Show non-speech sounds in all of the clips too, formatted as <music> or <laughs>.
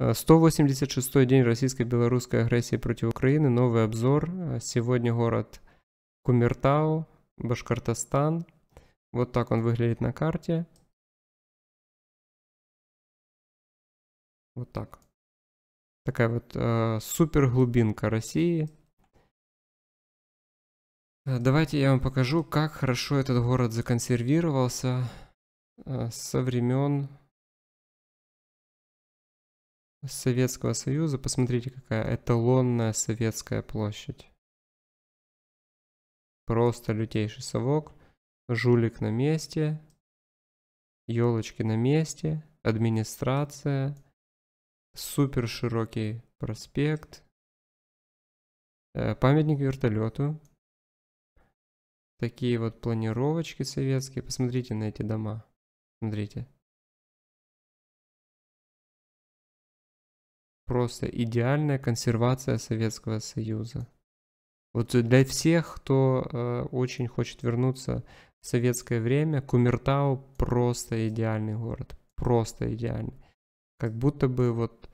186 э, день российско-белорусской агрессии против Украины. Новый обзор. Э, сегодня город Кумертау, Башкортостан. Вот так он выглядит на карте. Вот так. Такая вот э, супер глубинка России. Э, давайте я вам покажу, как хорошо этот город законсервировался э, со времен Советского Союза. Посмотрите, какая эталонная советская площадь. Просто лютейший совок. Жулик на месте. Елочки на месте. Администрация. Супер широкий проспект. Э, памятник вертолету. Такие вот планировочки советские. Посмотрите на эти дома. Смотрите. просто идеальная консервация Советского Союза. Вот для всех, кто э, очень хочет вернуться в советское время, Кумертау просто идеальный город, просто идеальный. Как будто бы вот,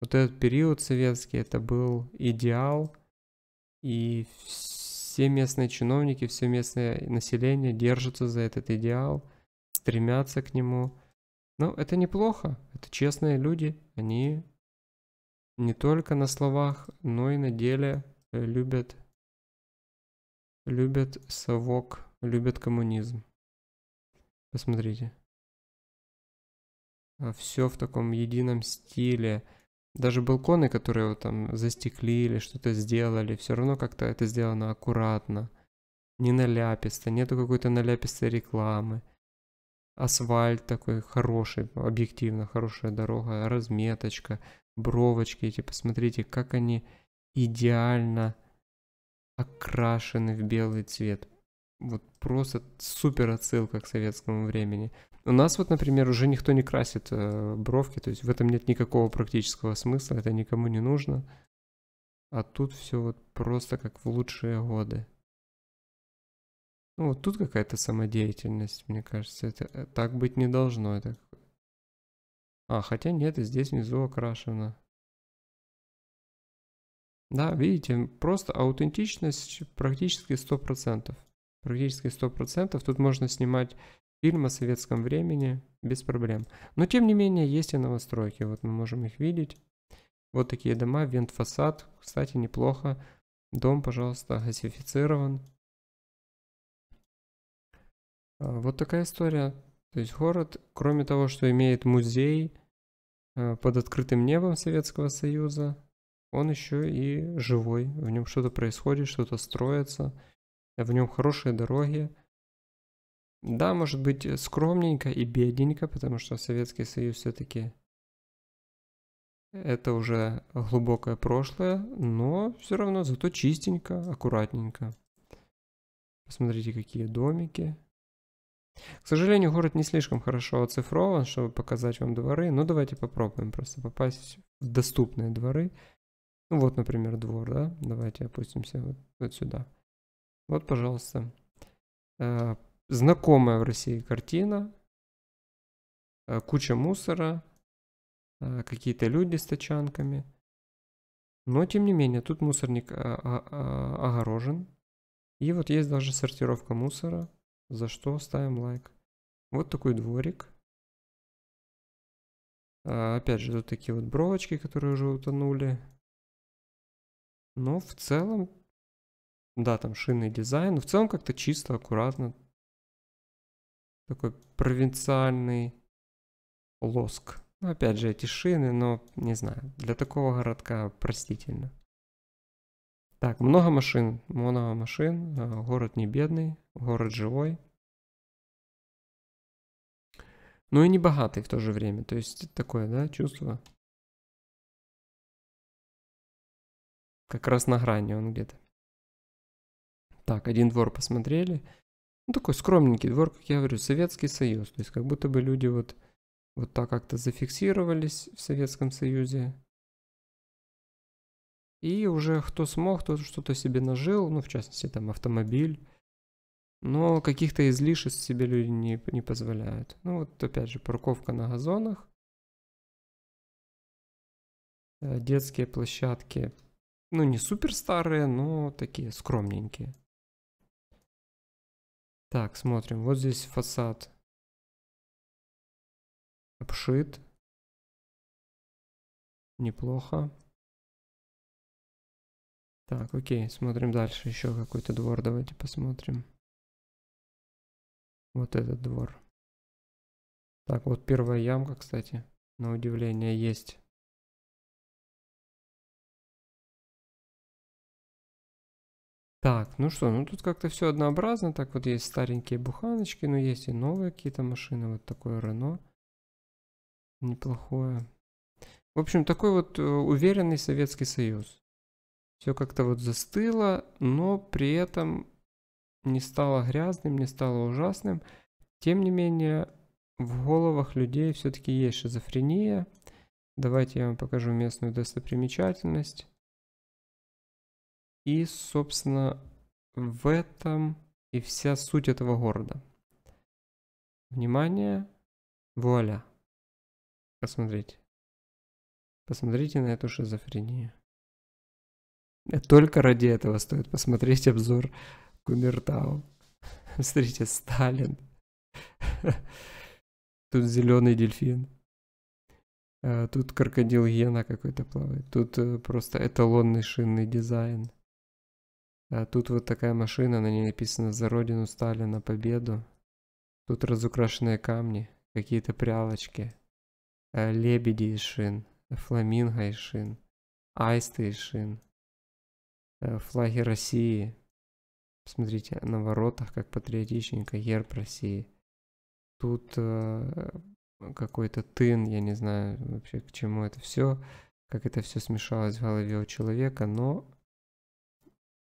вот этот период советский, это был идеал, и все местные чиновники, все местное население держатся за этот идеал, стремятся к нему. Но это неплохо, это честные люди, они не только на словах, но и на деле э, любят, любят совок, любят коммунизм. Посмотрите. А все в таком едином стиле. Даже балконы, которые вот там застеклили, что-то сделали, все равно как-то это сделано аккуратно. Не наляписто, нету какой-то наляпистой рекламы. Асфальт такой хороший, объективно хорошая дорога, разметочка бровочки эти, типа, посмотрите, как они идеально окрашены в белый цвет. Вот просто супер отсылка к советскому времени. У нас вот, например, уже никто не красит э, бровки, то есть в этом нет никакого практического смысла, это никому не нужно. А тут все вот просто как в лучшие годы. Ну вот тут какая-то самодеятельность, мне кажется, это э, так быть не должно, это а, хотя нет, и здесь внизу окрашено. Да, видите, просто аутентичность практически 100%. Практически 100%. Тут можно снимать фильм о советском времени без проблем. Но тем не менее, есть и новостройки. Вот мы можем их видеть. Вот такие дома, вент-фасад. Кстати, неплохо. Дом, пожалуйста, газифицирован. А, вот такая история. То есть город, кроме того, что имеет музей, Э, под открытым небом Советского Союза, он еще и живой, в нем что-то происходит, что-то строится, в нем хорошие дороги. Да, может быть, скромненько и бедненько, потому что Советский Союз все-таки это уже глубокое прошлое, но все равно зато чистенько, аккуратненько. Посмотрите, какие домики. К сожалению, город не слишком хорошо оцифрован, чтобы показать вам дворы, но ну, давайте попробуем просто попасть в доступные дворы. Ну вот, например, двор, да? Давайте опустимся вот, вот сюда. Вот, пожалуйста. Э, знакомая в России картина. Э, куча мусора. Э, какие-то люди с тачанками. Но, тем не менее, тут мусорник а, а, огорожен. И вот есть даже сортировка мусора. За что ставим лайк? Вот такой дворик. А, опять же, тут такие вот бровочки, которые уже утонули. Но в целом, да, там шинный дизайн. Но в целом как-то чисто, аккуратно. Такой провинциальный лоск. Ну, опять же, эти шины, но не знаю. Для такого городка простительно. Так, много машин, много машин, а, город не бедный, город живой. ну и не богатый в то же время. То есть такое, да, чувство. Как раз на грани он где-то. Так, один двор посмотрели. Ну, такой скромненький двор, как я говорю, Советский Союз. То есть как будто бы люди вот, вот так как-то зафиксировались в Советском Союзе. И уже кто смог, тот что-то себе нажил, ну, в частности, там автомобиль, но каких-то излишеств себе люди не, не позволяют. Ну вот опять же, парковка на газонах. Э, детские площадки. Ну не супер старые, но такие скромненькие. Так, смотрим. Вот здесь фасад обшит. Неплохо. Так, окей, смотрим дальше. Еще какой-то двор давайте посмотрим. Вот этот двор. Так, вот первая ямка, кстати, на удивление есть. Так, ну что, ну тут как-то все однообразно. Так вот есть старенькие буханочки, но ну есть и новые какие-то машины. Вот такое Рено. Неплохое. В общем, такой вот э, уверенный Советский Союз. Все как-то вот застыло, но при этом не стало грязным, не стало ужасным. Тем не менее, в головах людей все-таки есть шизофрения. Давайте я вам покажу местную достопримечательность. И, собственно, в этом и вся суть этого города. Внимание, вуаля. Посмотрите. Посмотрите на эту шизофрению. Только ради этого стоит посмотреть обзор Кумертау. <laughs> Смотрите, Сталин. <laughs> Тут зеленый дельфин. А, тут крокодил Гена какой-то плавает. Тут э, просто эталонный шинный дизайн. А, тут вот такая машина, на ней написано «За родину Сталина, победу». Тут разукрашенные камни, какие-то прялочки, а, лебеди из шин, фламинго из шин, аисты из шин, флаги России – Смотрите, на воротах как патриотичненько герб России. Тут э, какой-то тын, я не знаю вообще к чему это все, как это все смешалось в голове у человека, но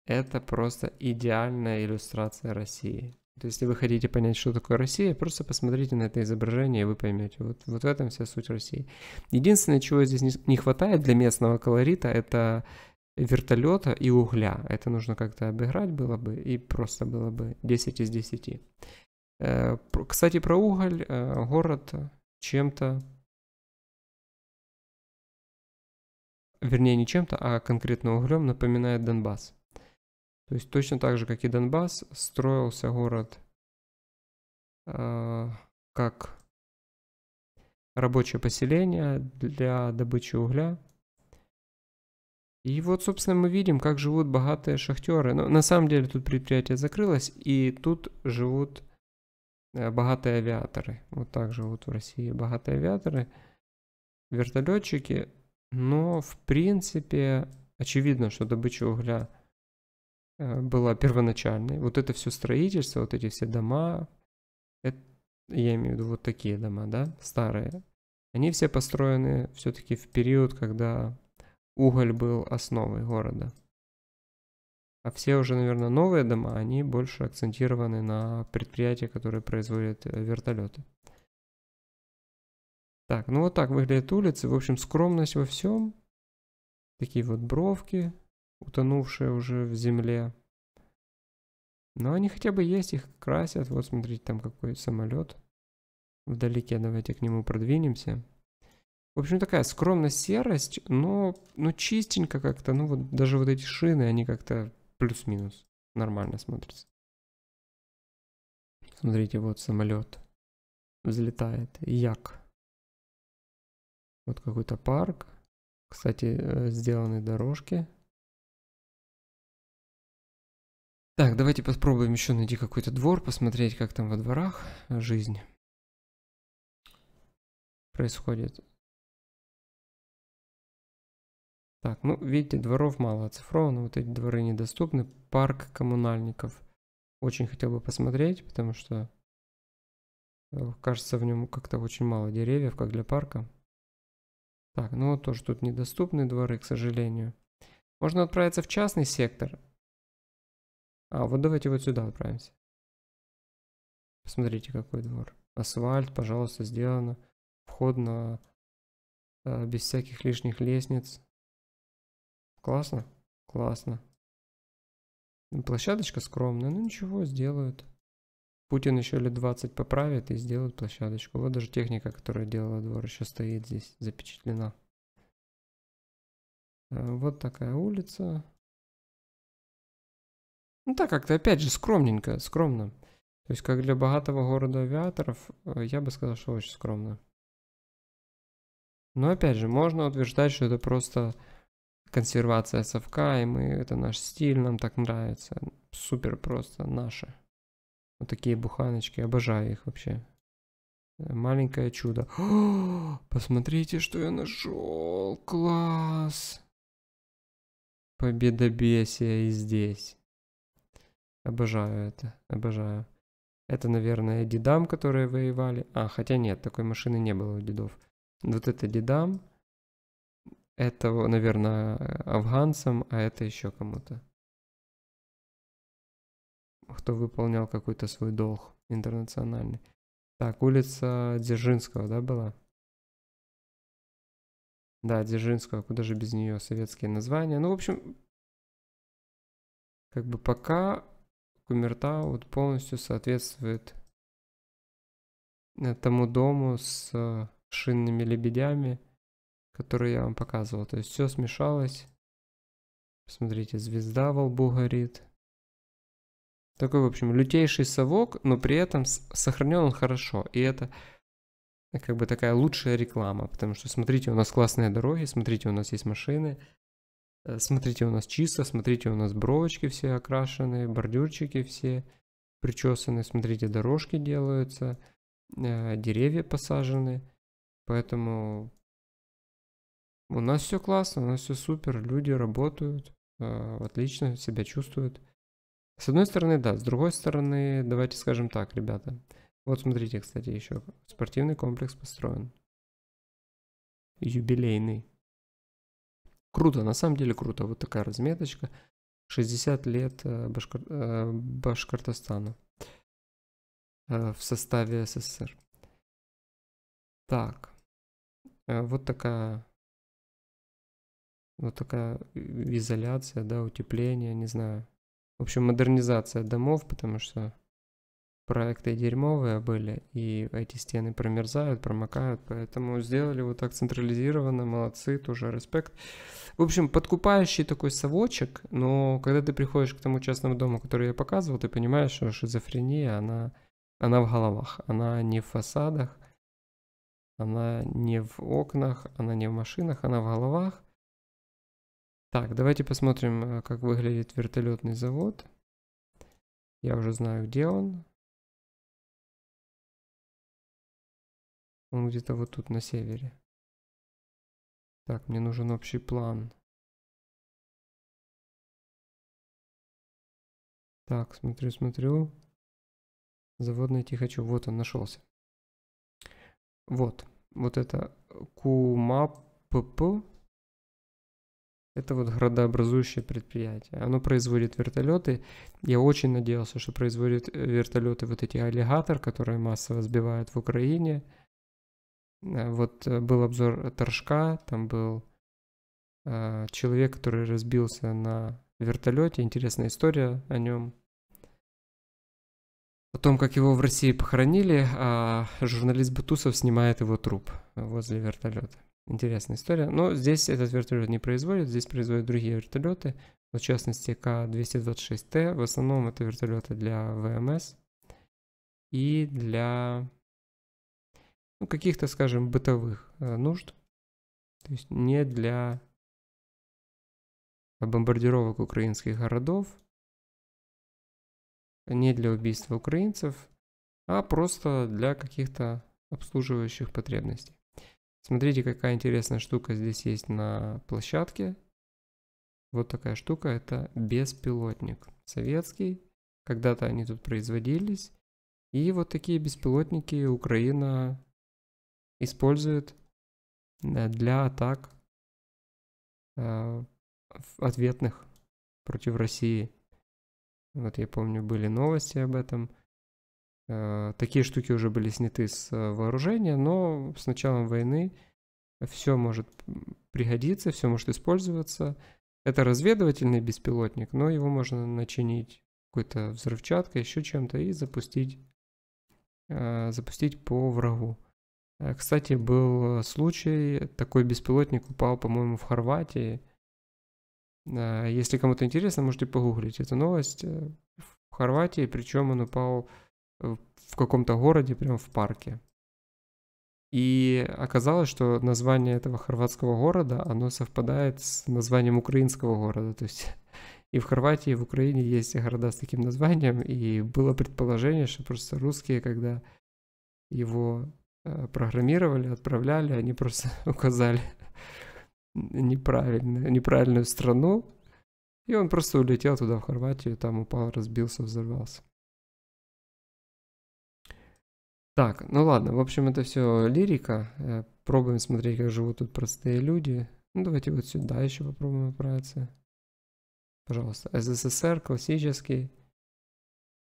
это просто идеальная иллюстрация России. То есть, если вы хотите понять, что такое Россия, просто посмотрите на это изображение, и вы поймете. Вот, вот в этом вся суть России. Единственное, чего здесь не хватает для местного колорита, это вертолета и угля. Это нужно как-то обыграть было бы, и просто было бы 10 из 10. Э, кстати, про уголь. Э, город чем-то... Вернее, не чем-то, а конкретно углем напоминает Донбасс. То есть точно так же, как и Донбасс, строился город э, как рабочее поселение для добычи угля и вот, собственно, мы видим, как живут богатые шахтеры. Но на самом деле тут предприятие закрылось, и тут живут э, богатые авиаторы. Вот так живут в России богатые авиаторы, вертолетчики. Но, в принципе, очевидно, что добыча угля э, была первоначальной. Вот это все строительство, вот эти все дома, это, я имею в виду вот такие дома, да, старые, они все построены все-таки в период, когда уголь был основой города. А все уже, наверное, новые дома, они больше акцентированы на предприятия, которые производят э, вертолеты. Так, ну вот так выглядят улицы. В общем, скромность во всем. Такие вот бровки, утонувшие уже в земле. Но они хотя бы есть, их красят. Вот смотрите, там какой самолет. Вдалеке давайте к нему продвинемся. В общем, такая скромная серость но, но чистенько как-то. Ну, вот даже вот эти шины, они как-то плюс-минус нормально смотрятся. Смотрите, вот самолет взлетает. Як. Вот какой-то парк. Кстати, э, сделаны дорожки. Так, давайте попробуем еще найти какой-то двор, посмотреть, как там во дворах э, жизнь происходит. Так, ну, видите, дворов мало оцифровано, вот эти дворы недоступны. Парк коммунальников. Очень хотел бы посмотреть, потому что, э, кажется, в нем как-то очень мало деревьев, как для парка. Так, ну вот тоже тут недоступны дворы, к сожалению. Можно отправиться в частный сектор. А, вот давайте вот сюда отправимся. Посмотрите, какой двор. Асфальт, пожалуйста, сделано. Вход на... Э, без всяких лишних лестниц. Классно, классно. Ну, площадочка скромная, ну ничего, сделают. Путин еще лет 20 поправит и сделает площадочку. Вот даже техника, которая делала двор, еще стоит здесь, запечатлена. Э, вот такая улица. Ну так как-то, опять же, скромненько, скромно. То есть, как для богатого города авиаторов, э, я бы сказал, что очень скромно. Но опять же, можно утверждать, что это просто консервация совка, и мы, это наш стиль, нам так нравится. Супер просто, наши. Вот такие буханочки, обожаю их вообще. Э, маленькое чудо. О, <gasps> посмотрите, что я нашел. Класс. Победобесие и здесь. Обожаю это, обожаю. Это, наверное, дедам, которые воевали. А, хотя нет, такой машины не было у дедов. Вот это дедам. Это, наверное, афганцам, а это еще кому-то. Кто выполнял какой-то свой долг интернациональный. Так, улица Дзержинского, да, была? Да, Дзержинского, куда же без нее советские названия. Ну, в общем, как бы пока Кумерта вот полностью соответствует тому дому с шинными лебедями – которые я вам показывал. То есть все смешалось. Смотрите, звезда во лбу горит. Такой, в общем, лютейший совок, но при этом сохранен он хорошо. И это как бы такая лучшая реклама, потому что смотрите, у нас классные дороги, смотрите, у нас есть машины, э, смотрите, у нас чисто, смотрите, у нас бровочки все окрашены, бордюрчики все причесаны, смотрите, дорожки делаются, э, деревья посажены. Поэтому у нас все классно, у нас все супер, люди работают, а, отлично себя чувствуют. С одной стороны, да, с другой стороны, давайте скажем так, ребята. Вот смотрите, кстати, еще спортивный комплекс построен. Юбилейный. Круто, на самом деле круто. Вот такая разметочка. 60 лет э, Башкор... Э, Башкортостана э, в составе СССР. Так, вот такая вот такая изоляция, да, утепление, не знаю. В общем, модернизация домов, потому что проекты дерьмовые были, и эти стены промерзают, промокают, поэтому сделали вот так централизированно, молодцы, тоже респект. В общем, подкупающий такой совочек, но когда ты приходишь к тому частному дому, который я показывал, ты понимаешь, что шизофрения, она, она в головах, она не в фасадах, она не в окнах, она не в машинах, она в головах. Так, давайте посмотрим, э, как выглядит вертолетный завод. Я уже знаю, где он. Он где-то вот тут на севере. Так, мне нужен общий план. Так, смотрю, смотрю. Завод найти хочу. Вот он нашелся. Вот. Вот это QMAPP это вот градообразующее предприятие. Оно производит вертолеты. Я очень надеялся, что производит э, вертолеты вот эти аллигатор, которые массово сбивают в Украине. Э, вот э, был обзор Торжка, там был э, человек, который разбился на вертолете. Интересная история о нем. О том, как его в России похоронили, а журналист Бутусов снимает его труп возле вертолета. Интересная история. Но здесь этот вертолет не производит, здесь производят другие вертолеты. В частности, К-226Т. В основном это вертолеты для ВМС и для ну, каких-то, скажем, бытовых э, нужд. То есть не для бомбардировок украинских городов, не для убийства украинцев, а просто для каких-то обслуживающих потребностей. Смотрите, какая интересная штука здесь есть на площадке. Вот такая штука, это беспилотник советский. Когда-то они тут производились. И вот такие беспилотники Украина использует э, для атак э, ответных против России. Вот я помню, были новости об этом. Э, такие штуки уже были сняты с э, вооружения, но с началом войны все может пригодиться, все может использоваться. Это разведывательный беспилотник, но его можно начинить какой-то взрывчаткой, еще чем-то и запустить, э, запустить по врагу. Кстати, был случай, такой беспилотник упал, по-моему, в Хорватии. Если кому-то интересно, можете погуглить эту новость. В Хорватии, причем он упал в каком-то городе, прямо в парке. И оказалось, что название этого хорватского города, оно совпадает с названием украинского города. То есть <laughs> и в Хорватии, и в Украине есть города с таким названием. И было предположение, что просто русские, когда его э, программировали, отправляли, они просто <laughs> указали неправильную, неправильную страну. И он просто улетел туда, в Хорватию, там упал, разбился, взорвался. Так, ну ладно, в общем, это все лирика. Э, пробуем смотреть, как живут тут простые люди. Ну, давайте вот сюда еще попробуем отправиться. Пожалуйста, СССР классический.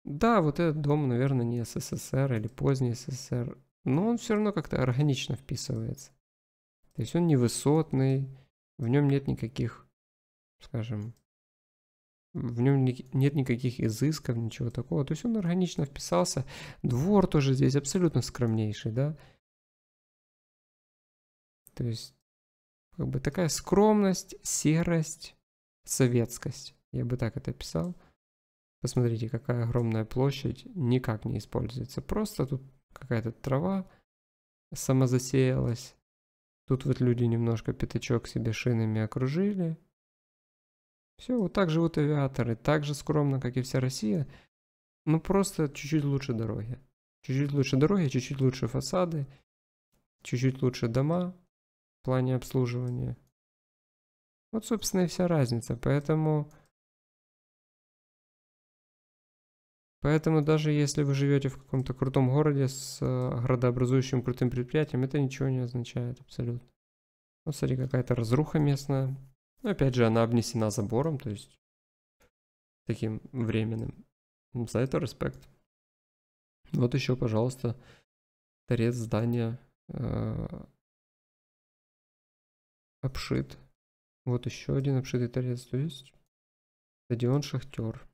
Да, вот этот дом, наверное, не СССР или поздний СССР, но он все равно как-то органично вписывается. То есть он невысотный, в нем нет никаких, скажем, в нем нет никаких изысков, ничего такого. То есть он органично вписался. Двор тоже здесь абсолютно скромнейший, да. То есть как бы такая скромность, серость, советскость. Я бы так это описал. Посмотрите, какая огромная площадь, никак не используется. Просто тут какая-то трава сама засеялась. Тут вот люди немножко пятачок себе шинами окружили. Все, вот так живут авиаторы, так же скромно, как и вся Россия, но ну, просто чуть-чуть лучше дороги. Чуть-чуть лучше дороги, чуть-чуть лучше фасады, чуть-чуть лучше дома в плане обслуживания. Вот, собственно, и вся разница. Поэтому... Поэтому даже если вы живете в каком-то крутом городе с э, градообразующим крутым предприятием, это ничего не означает абсолютно. Вот ну, смотри, какая-то разруха местная. Но ну, опять же, она обнесена забором, то есть таким временным. Ну, за это респект. Вот еще, пожалуйста, торец здания э, обшит. Вот еще один обшитый торец, то есть стадион Шахтер.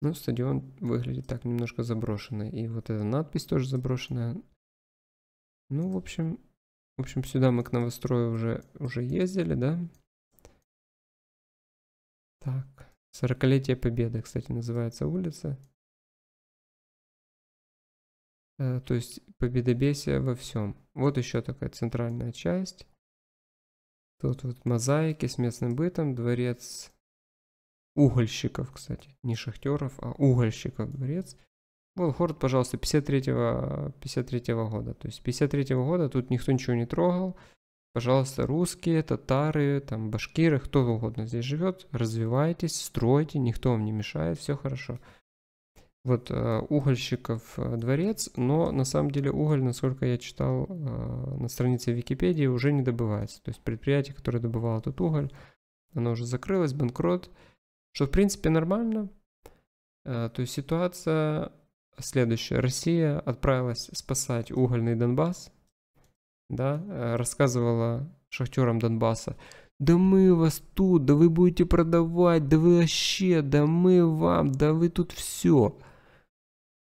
Ну, стадион выглядит так немножко заброшенный. И вот эта надпись тоже заброшенная. Ну, в общем, в общем, сюда мы к новострою уже, уже ездили, да? Так, 40-летие Победы, кстати, называется улица. Э, то есть победобесие во всем. Вот еще такая центральная часть. Тут вот мозаики с местным бытом, дворец угольщиков, кстати, не шахтеров, а угольщиков дворец. Вот город, пожалуйста, 53-го 53 года. То есть 53-го года тут никто ничего не трогал. Пожалуйста, русские, татары, там, башкиры, кто угодно здесь живет, развивайтесь, стройте, никто вам не мешает, все хорошо. Вот э, угольщиков э, дворец, но на самом деле уголь, насколько я читал э, на странице Википедии, уже не добывается. То есть предприятие, которое добывало этот уголь, оно уже закрылось, банкрот, что в принципе нормально. То есть ситуация Следующее. Россия отправилась спасать угольный Донбасс. Да, э, рассказывала шахтерам Донбасса. Да мы вас тут, да вы будете продавать, да вы вообще, да мы вам, да вы тут все.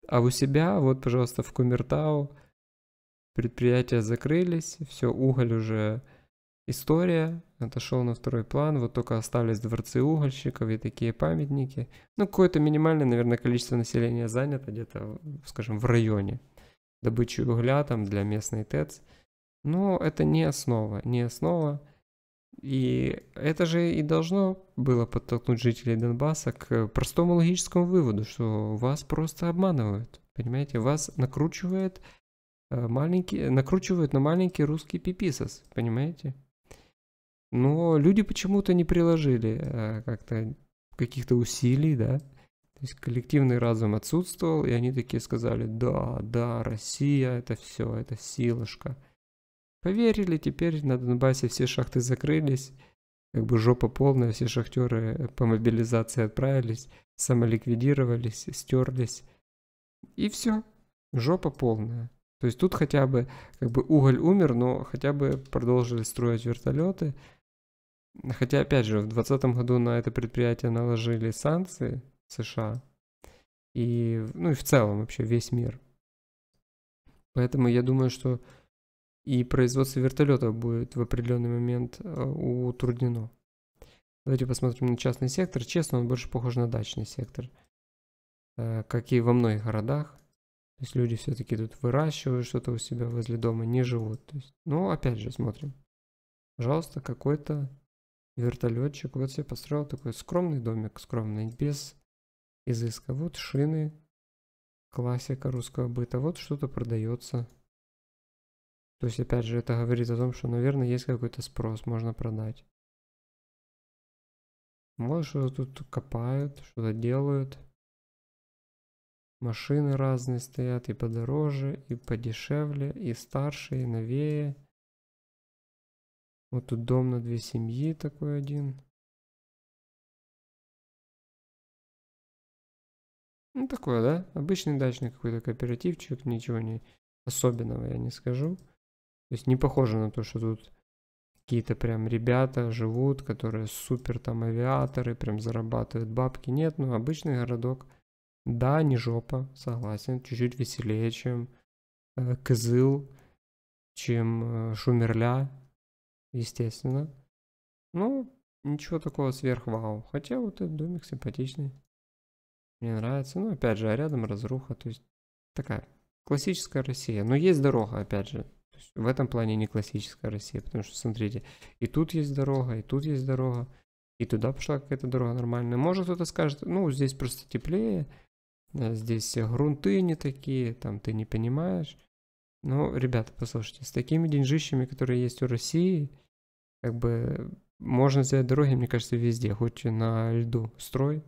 А у себя, вот, пожалуйста, в Кумертау предприятия закрылись, все, уголь уже история, отошел на второй план, вот только остались дворцы угольщиков и такие памятники. Ну, какое-то минимальное, наверное, количество населения занято где-то, скажем, в районе. Добычу угля там для местной ТЭЦ. Но это не основа, не основа. И это же и должно было подтолкнуть жителей Донбасса к простому логическому выводу, что вас просто обманывают. Понимаете, вас накручивает э, маленький, накручивают на маленький русский пиписос, понимаете? Но люди почему-то не приложили э, как-то каких-то усилий, да. То есть коллективный разум отсутствовал, и они такие сказали, да, да, Россия, это все, это силушка. Поверили, теперь на Донбассе все шахты закрылись, как бы жопа полная, все шахтеры по мобилизации отправились, самоликвидировались, стерлись. И все, жопа полная. То есть тут хотя бы, как бы уголь умер, но хотя бы продолжили строить вертолеты, Хотя, опять же, в 2020 году на это предприятие наложили санкции США и, ну и в целом вообще весь мир. Поэтому я думаю, что и производство вертолетов будет в определенный момент э, утруднено. Давайте посмотрим на частный сектор. Честно, он больше похож на дачный сектор, э, как и во многих городах. То есть люди все-таки тут выращивают что-то у себя возле дома, не живут. То есть, ну, опять же, смотрим. Пожалуйста, какой-то вертолетчик. Вот себе построил такой скромный домик, скромный, без изыска. Вот шины, классика русского быта. Вот что-то продается. То есть, опять же, это говорит о том, что, наверное, есть какой-то спрос, можно продать. Вот что-то тут копают, что-то делают. Машины разные стоят, и подороже, и подешевле, и старше, и новее. Вот тут дом на две семьи такой один. Ну, такое, да? Обычный дачный какой-то кооперативчик, ничего не особенного я не скажу. То есть не похоже на то, что тут какие-то прям ребята живут, которые супер там авиаторы, прям зарабатывают бабки. Нет, ну обычный городок. Да, не жопа, согласен, чуть-чуть веселее, чем э, Кызыл, чем э, Шумерля, естественно. Ну, ничего такого сверхвау. Хотя вот этот домик симпатичный. Мне нравится. Ну, опять же, а рядом разруха. То есть такая классическая Россия. Но есть дорога, опять же. То есть в этом плане не классическая Россия. Потому что, смотрите, и тут есть дорога, и тут есть дорога. И туда пошла какая-то дорога нормальная. Может кто-то скажет, ну, здесь просто теплее. Э, здесь грунты не такие, там ты не понимаешь. Ну, ребята, послушайте, с такими деньжищами, которые есть у России, как бы можно сделать дороги, мне кажется, везде. Хоть и на льду строй,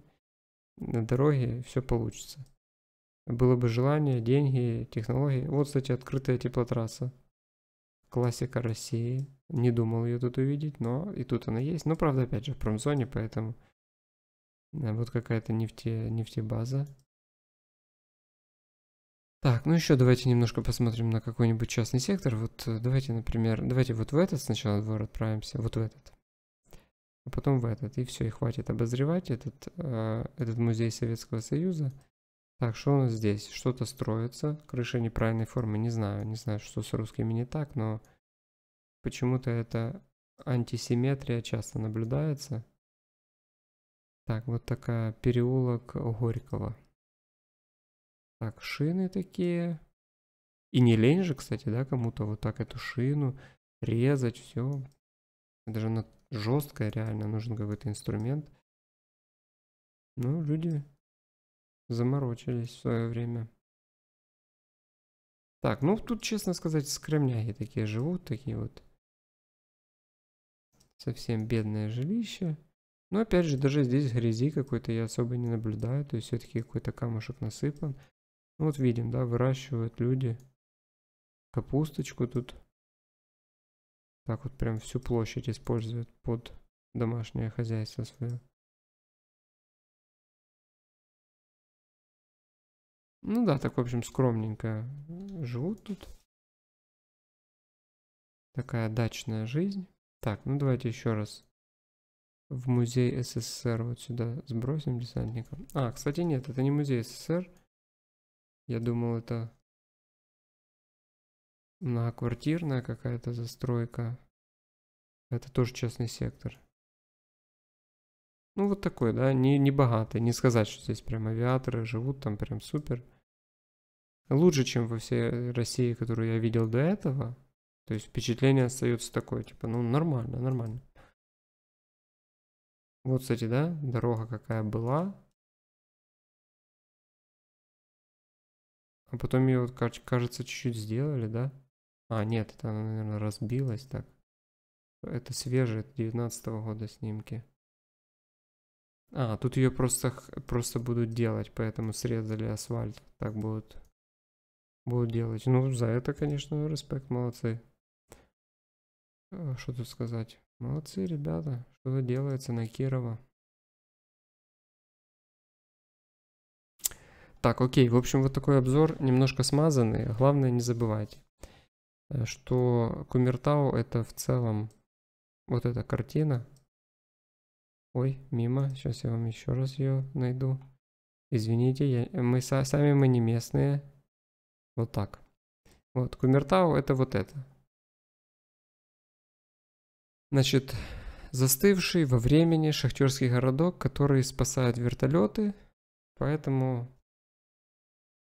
на дороге все получится. Было бы желание, деньги, технологии. Вот, кстати, открытая теплотрасса. Классика России. Не думал ее тут увидеть, но и тут она есть. Но, ну, правда, опять же, в промзоне, поэтому... Э, вот какая-то нефте, нефтебаза. Так, ну еще давайте немножко посмотрим на какой-нибудь частный сектор. Вот э, давайте, например, давайте вот в этот сначала двор отправимся, вот в этот. А потом в этот. И все, и хватит обозревать этот, э, этот музей Советского Союза. Так, что у нас здесь? Что-то строится. Крыша неправильной формы, не знаю. Не знаю, что с русскими не так, но почему-то это антисимметрия часто наблюдается. Так, вот такая переулок Горького. Так, шины такие. И не лень же, кстати, да, кому-то вот так эту шину резать, все. Даже она жесткая, реально, нужен какой-то инструмент. Ну, люди заморочились в свое время. Так, ну тут, честно сказать, скромняги такие живут, такие вот совсем бедное жилище. Но опять же, даже здесь грязи какой-то я особо не наблюдаю, то есть все-таки какой-то камушек насыпан. Ну, вот видим, да, выращивают люди капусточку тут. Так вот прям всю площадь используют под домашнее хозяйство свое. Ну да, так, в общем, скромненько живут тут. Такая дачная жизнь. Так, ну давайте еще раз в музей СССР вот сюда сбросим десантника. А, кстати, нет, это не музей СССР. Я думал, это многоквартирная какая-то застройка. Это тоже частный сектор. Ну, вот такой, да, не, не богатый. Не сказать, что здесь прям авиаторы живут там прям супер. Лучше, чем во всей России, которую я видел до этого. То есть впечатление остается такое, типа, ну, нормально, нормально. Вот, кстати, да, дорога какая была, А потом ее, кажется, чуть-чуть сделали, да? А, нет, это она, наверное, разбилась так. Это свежие, 19 -го года снимки. А, тут ее просто, просто будут делать, поэтому срезали асфальт. Так будут, будут делать. Ну, за это, конечно, респект, молодцы. Э, что тут сказать? Молодцы, ребята. Что делается на Кирова. Так, окей, в общем, вот такой обзор, немножко смазанный. А главное, не забывайте, э, что Кумертау это в целом вот эта картина. Ой, мимо, сейчас я вам еще раз ее найду. Извините, я, мы сами мы не местные. Вот так. Вот, Кумертау это вот это. Значит, застывший во времени шахтерский городок, который спасают вертолеты. Поэтому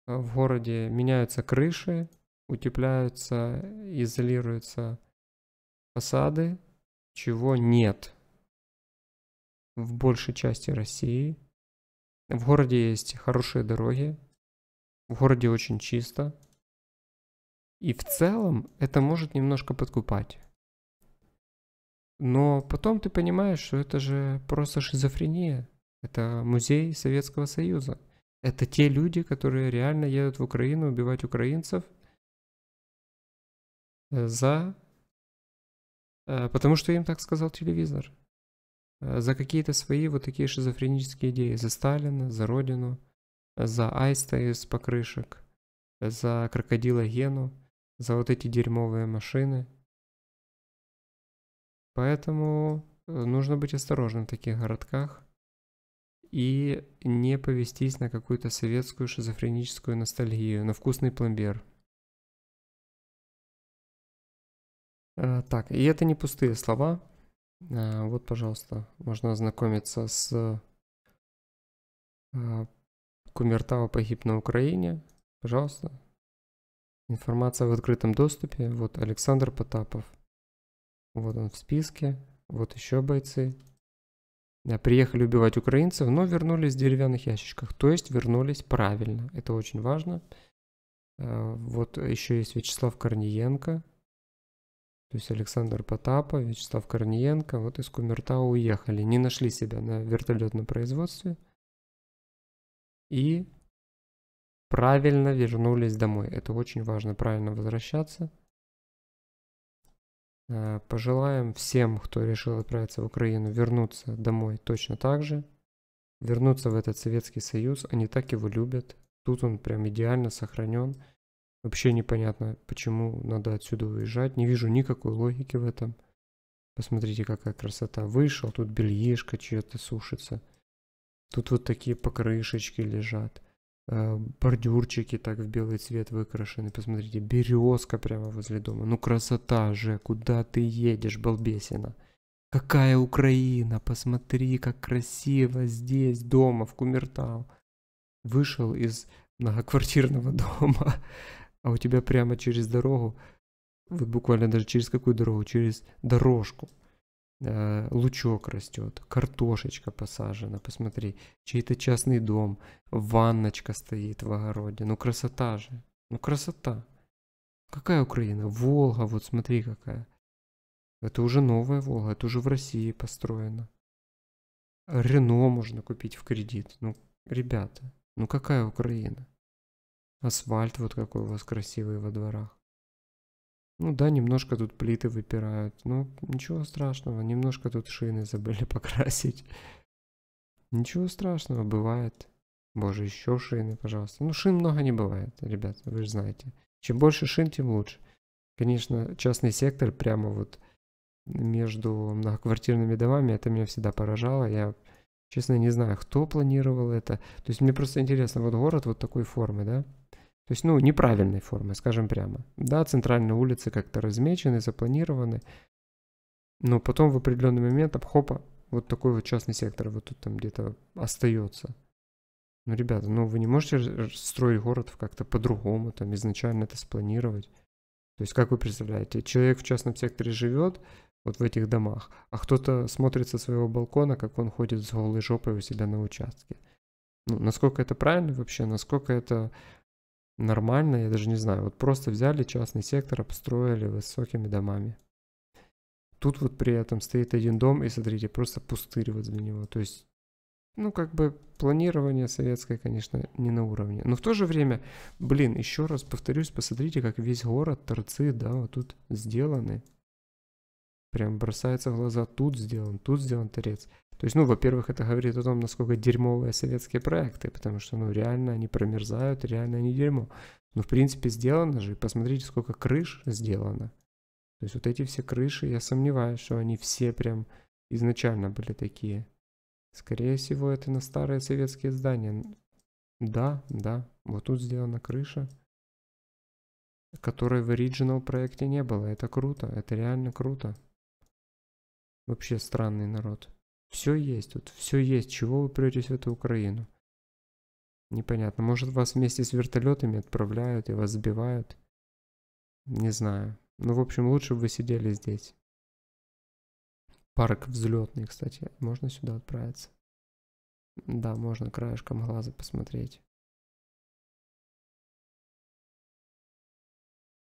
Э, в городе меняются крыши, утепляются, изолируются фасады, чего нет в большей части России. В городе есть хорошие дороги, в городе очень чисто. И в целом это может немножко подкупать. Но потом ты понимаешь, что это же просто шизофрения. Это музей Советского Союза. Это те люди, которые реально едут в Украину убивать украинцев э, за... Э, потому что им так сказал телевизор. Э, за какие-то свои вот такие шизофренические идеи. За Сталина, за Родину, за Аиста из покрышек, за крокодила Гену, за вот эти дерьмовые машины. Поэтому нужно быть осторожным в таких городках и не повестись на какую-то советскую шизофреническую ностальгию, на вкусный пломбир. А, так, и это не пустые слова. А, вот, пожалуйста, можно ознакомиться с а, Кумертау погиб на Украине. Пожалуйста. Информация в открытом доступе. Вот Александр Потапов. Вот он в списке. Вот еще бойцы. Э, приехали убивать украинцев, но вернулись в деревянных ящичках. То есть вернулись правильно. Это очень важно. Э, вот еще есть Вячеслав Корниенко. То есть Александр Потапов, Вячеслав Корниенко. Вот из Кумертау уехали. Не нашли себя на вертолетном производстве. И правильно вернулись домой. Это очень важно, правильно возвращаться. Э, пожелаем всем, кто решил отправиться в Украину, вернуться домой точно так же, вернуться в этот Советский Союз. Они так его любят. Тут он прям идеально сохранен. Вообще непонятно, почему надо отсюда уезжать. Не вижу никакой логики в этом. Посмотрите, какая красота. Вышел, тут бельишко чье-то сушится. Тут вот такие покрышечки лежат. Эм, бордюрчики так в белый цвет выкрашены. Посмотрите, березка прямо возле дома. Ну красота же, куда ты едешь, балбесина? Какая Украина, посмотри, как красиво здесь, дома, в Кумертау. Вышел из многоквартирного <laughs> дома, а у тебя прямо через дорогу, вот буквально даже через какую дорогу, через дорожку – Э, лучок растет, картошечка посажена, посмотри, чей-то частный дом, ванночка стоит в огороде, ну красота же, ну красота. Какая Украина? Волга, вот смотри какая. Это уже новая Волга, это уже в России построено. Рено можно купить в кредит. Ну, ребята, ну какая Украина? Асфальт вот какой у вас красивый во дворах. Ну да, немножко тут плиты выпирают. Ну, ничего страшного, немножко тут шины забыли <laughs> покрасить. Ничего страшного, бывает. Боже, еще шины, пожалуйста. Ну, шин много не бывает, ребят, вы же знаете. Чем больше шин, тем лучше. Конечно, частный сектор прямо вот между многоквартирными домами, это меня всегда поражало. Я, честно, не знаю, кто планировал это. То есть мне просто интересно, вот город вот такой формы, да? То есть, ну, неправильной формы, скажем прямо. Да, центральные улицы как-то размечены, запланированы, но потом в определенный момент, хопа, вот такой вот частный сектор вот тут там где-то остается. Ну, ребята, ну вы не можете строить город как-то по-другому, там изначально это спланировать. То есть, как вы представляете, человек в частном секторе живет, вот в этих домах, а кто-то смотрит со своего балкона, как он ходит с голой жопой у себя на участке. Ну, насколько это правильно вообще, насколько это нормально, я даже не знаю. Вот просто взяли частный сектор, обстроили высокими домами. Тут вот при этом стоит один дом, и смотрите, просто пустырь возле него. То есть, ну, как бы планирование советское, конечно, не на уровне. Но в то же время, блин, еще раз повторюсь, посмотрите, как весь город, торцы, да, вот тут сделаны. Прям бросается в глаза, тут сделан, тут сделан торец. То есть, ну, во-первых, это говорит о том, насколько дерьмовые советские проекты, потому что, ну, реально они промерзают, реально они дерьмо. Но, ну, в принципе, сделано же, посмотрите, сколько крыш сделано. То есть вот эти все крыши, я сомневаюсь, что они все прям изначально были такие. Скорее всего, это на старые советские здания. Да, да, вот тут сделана крыша, которой в оригинал проекте не было. Это круто, это реально круто. Вообще странный народ. Все есть, тут все есть, чего вы претесь в эту Украину? Непонятно, может вас вместе с вертолетами отправляют и вас сбивают? Не знаю. Ну, в общем, лучше бы вы сидели здесь. Парк взлетный, кстати. Можно сюда отправиться? Да, можно краешком глаза посмотреть.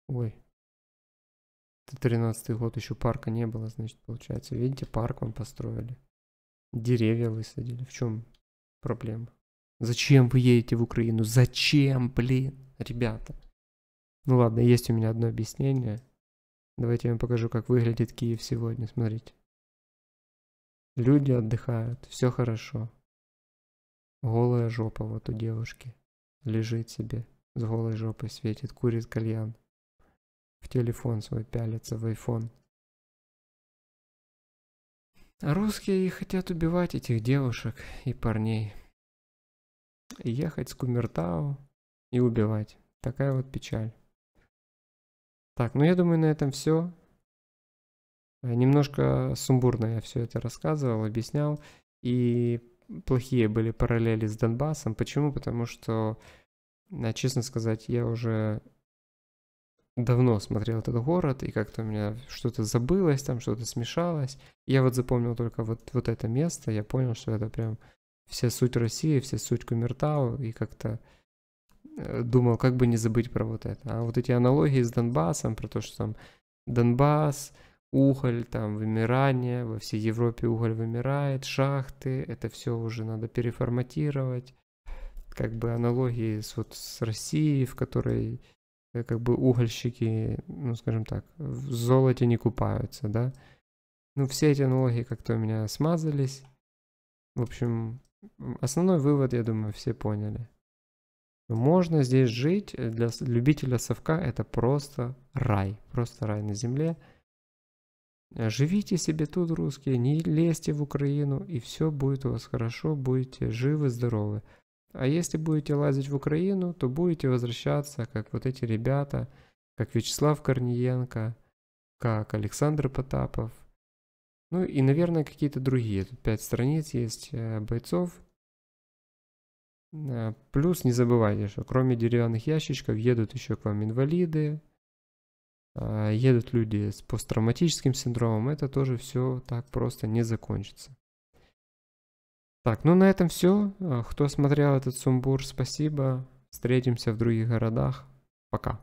Ой. Это 13 год, еще парка не было, значит, получается. Видите, парк вам построили. Деревья высадили. В чем проблема? Зачем вы едете в Украину? Зачем, блин, ребята? Ну ладно, есть у меня одно объяснение. Давайте я вам покажу, как выглядит Киев сегодня. Смотрите. Люди отдыхают, все хорошо. Голая жопа вот у девушки. Лежит себе, с голой жопой светит, курит кальян. В телефон свой пялится, в iPhone. Русские хотят убивать этих девушек и парней. Ехать с Кумертау и убивать. Такая вот печаль. Так, ну я думаю на этом все. Э, немножко сумбурно я все это рассказывал, объяснял. И плохие были параллели с Донбассом. Почему? Потому что, э, честно сказать, я уже давно смотрел этот город, и как-то у меня что-то забылось там, что-то смешалось. я вот запомнил только вот, вот это место, я понял, что это прям вся суть России, вся суть Кумертау, и как-то э, думал, как бы не забыть про вот это. А вот эти аналогии с Донбассом, про то, что там Донбасс, уголь, там вымирание, во всей Европе уголь вымирает, шахты, это все уже надо переформатировать. Как бы аналогии с, вот, с Россией, в которой Э, как бы угольщики, ну, скажем так, в золоте не купаются, да. Ну, все эти аналогии как-то у меня смазались. В общем, основной вывод, я думаю, все поняли. Можно здесь жить, э, для любителя совка это просто рай, просто рай на земле. Э, живите себе тут, русские, не лезьте в Украину, и все будет у вас хорошо, будете живы, здоровы. А если будете лазить в Украину, то будете возвращаться, как вот эти ребята, как Вячеслав Корниенко, как Александр Потапов. Ну и, наверное, какие-то другие. Тут пять страниц есть э, бойцов. Э, плюс не забывайте, что кроме деревянных ящичков едут еще к вам инвалиды, э, едут люди с посттравматическим синдромом. Это тоже все так просто не закончится. Так, ну на этом все. Э, кто смотрел этот сумбур, спасибо. Встретимся в других городах. Пока.